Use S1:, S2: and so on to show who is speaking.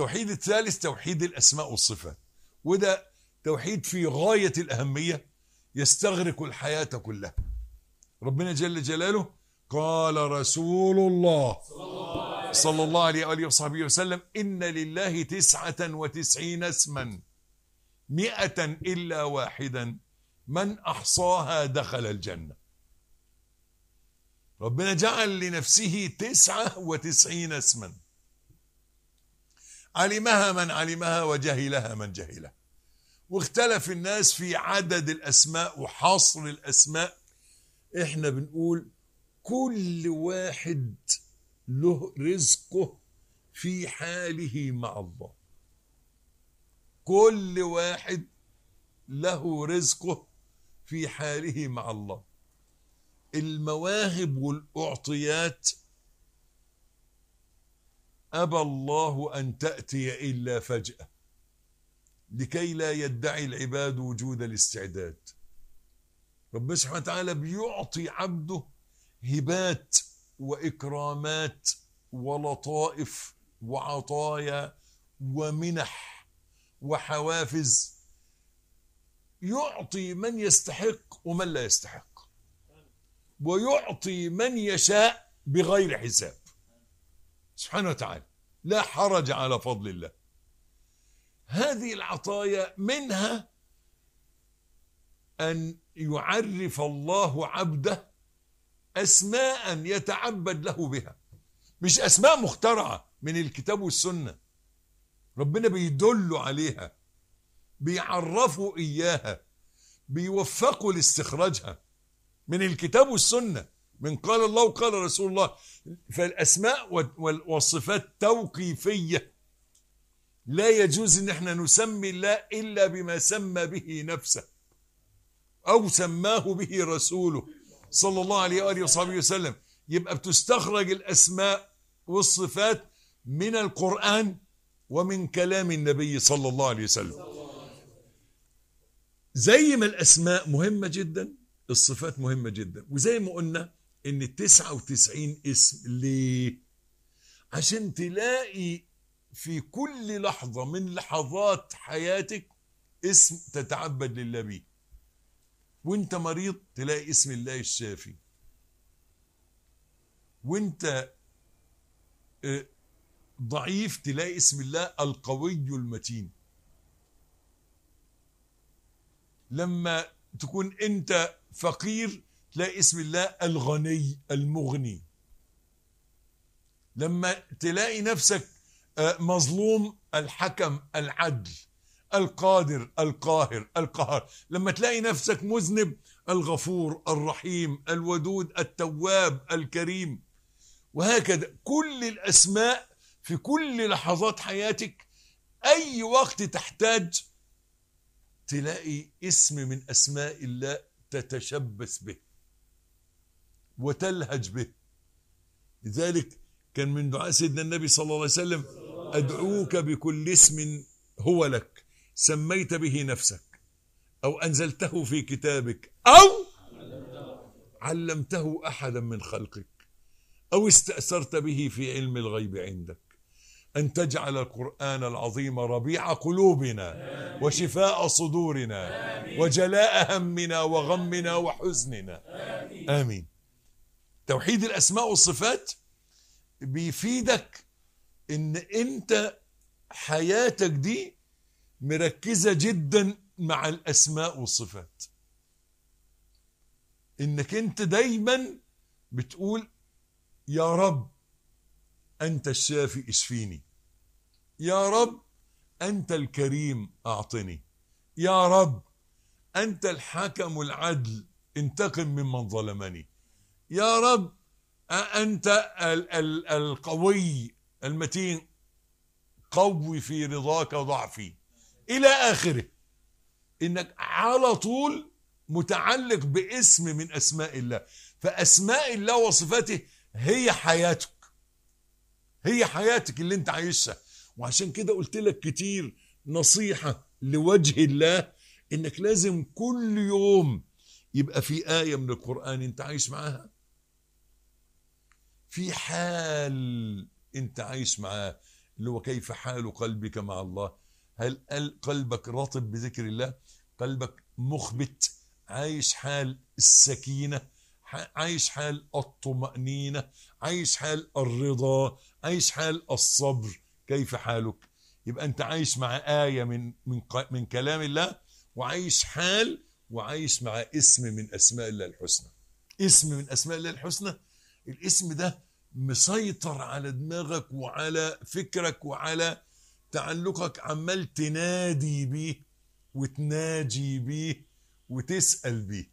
S1: التوحيد الثالث توحيد الأسماء والصفات وده توحيد في غاية الأهمية يستغرق الحياة كلها ربنا جل جلاله قال رسول الله صلى الله عليه وآله وصحبه وسلم إن لله تسعة وتسعين اسما مئة إلا واحدا من أحصاها دخل الجنة ربنا جعل لنفسه تسعة وتسعين اسما علمها من علمها وجهلها من جهلها واختلف الناس في عدد الأسماء وحصر الأسماء احنا بنقول كل واحد له رزقه في حاله مع الله كل واحد له رزقه في حاله مع الله المواهب والأعطيات أبى الله أن تأتي إلا فجأة لكي لا يدعي العباد وجود الاستعداد ربنا سبحانه وتعالى بيعطي عبده هبات وإكرامات ولطائف وعطايا ومنح وحوافز يعطي من يستحق ومن لا يستحق ويعطي من يشاء بغير حساب سبحانه وتعالى لا حرج على فضل الله هذه العطايا منها أن يعرف الله عبده أسماء يتعبد له بها مش أسماء مخترعة من الكتاب والسنة ربنا بيدله عليها بيعرفه إياها بيوفقه لاستخراجها من الكتاب والسنه من قال الله وقال رسول الله فالأسماء والصفات توقيفية لا يجوز ان احنا نسمي الله إلا بما سمى به نفسه أو سماه به رسوله صلى الله عليه وآله وصحبه وسلم يبقى بتستخرج الأسماء والصفات من القرآن ومن كلام النبي صلى الله عليه وسلم زي ما الأسماء مهمة جدا الصفات مهمة جدا وزي ما قلنا ان 99 اسم ليه عشان تلاقي في كل لحظة من لحظات حياتك اسم تتعبد لله بيه وانت مريض تلاقي اسم الله الشافي وانت آه، ضعيف تلاقي اسم الله القوي المتين لما تكون انت فقير تلاقي اسم الله الغني المغني لما تلاقي نفسك آه، مظلوم الحكم العدل القادر القاهر القهر لما تلاقي نفسك مذنب الغفور الرحيم الودود التواب الكريم وهكذا كل الأسماء في كل لحظات حياتك أي وقت تحتاج تلاقي اسم من أسماء الله تتشبث به وتلهج به لذلك كان من دعاء سيدنا النبي صلى الله عليه وسلم أدعوك بكل اسم هو لك سميت به نفسك أو أنزلته في كتابك أو علمته أحدا من خلقك أو استأثرت به في علم الغيب عندك أن تجعل القرآن العظيم ربيع قلوبنا وشفاء صدورنا وجلاء همنا وغمنا وحزننا آمين توحيد الأسماء والصفات بيفيدك إن أنت حياتك دي مركزة جدا مع الأسماء والصفات إنك أنت دايما بتقول يا رب أنت الشافي اشفيني يا رب أنت الكريم أعطني يا رب أنت الحكم العدل انتقم ممن ظلمني يا رب أنت القوي المتين قوي في رضاك ضعفي إلى آخره إنك على طول متعلق باسم من أسماء الله فأسماء الله وصفاته هي حياتك هي حياتك اللي انت عايشها وعشان كده قلت لك كتير نصيحة لوجه الله انك لازم كل يوم يبقى في آية من القرآن انت عايش معاها في حال انت عايش معاه اللي هو كيف حال قلبك مع الله هل قلبك رطب بذكر الله قلبك مخبت عايش حال السكينة عايش حال الطمأنينة عايش حال الرضا عايش حال الصبر كيف حالك يبقى انت عايش مع آية من, من, من كلام الله وعايش حال وعايش مع اسم من أسماء الله الحسنى اسم من أسماء الله الحسنى الاسم ده مسيطر على دماغك وعلى فكرك وعلى تعلقك عمال تنادي بيه وتناجي بيه وتسأل بيه